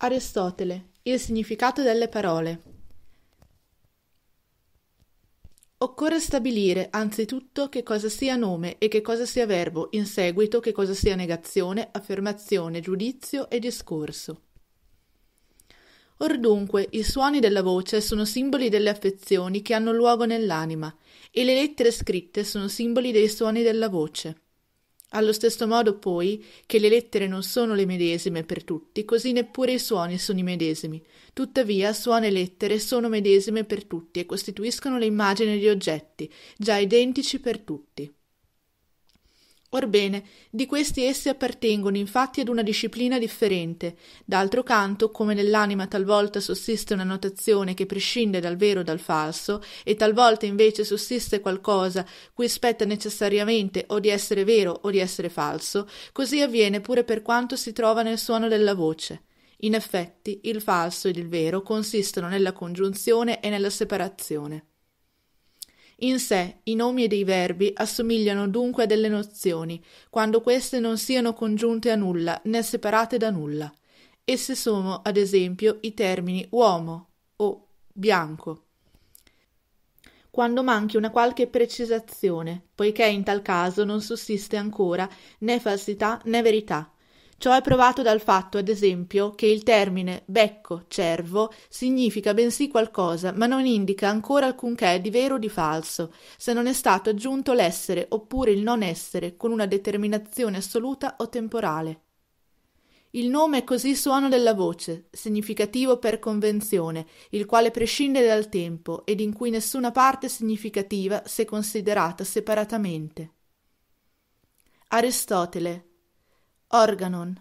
Aristotele Il significato delle parole. Occorre stabilire anzitutto che cosa sia nome e che cosa sia verbo, in seguito che cosa sia negazione, affermazione, giudizio e discorso. Or dunque i suoni della voce sono simboli delle affezioni che hanno luogo nell'anima, e le lettere scritte sono simboli dei suoni della voce. Allo stesso modo, poi, che le lettere non sono le medesime per tutti, così neppure i suoni sono i medesimi. Tuttavia, suoni e lettere sono medesime per tutti e costituiscono le immagini di oggetti, già identici per tutti. Orbene, di questi essi appartengono infatti ad una disciplina differente. D'altro canto, come nell'anima talvolta sussiste una notazione che prescinde dal vero o dal falso, e talvolta invece sussiste qualcosa cui spetta necessariamente o di essere vero o di essere falso, così avviene pure per quanto si trova nel suono della voce. In effetti, il falso ed il vero consistono nella congiunzione e nella separazione. In sé i nomi ed i verbi assomigliano dunque a delle nozioni, quando queste non siano congiunte a nulla né separate da nulla. Esse sono, ad esempio, i termini uomo o bianco. Quando manchi una qualche precisazione, poiché in tal caso non sussiste ancora né falsità né verità, Ciò è provato dal fatto, ad esempio, che il termine becco cervo significa bensì qualcosa, ma non indica ancora alcunché di vero o di falso, se non è stato aggiunto l'essere oppure il non essere con una determinazione assoluta o temporale. Il nome è così suono della voce, significativo per convenzione, il quale prescinde dal tempo ed in cui nessuna parte è significativa se considerata separatamente. Aristotele Organon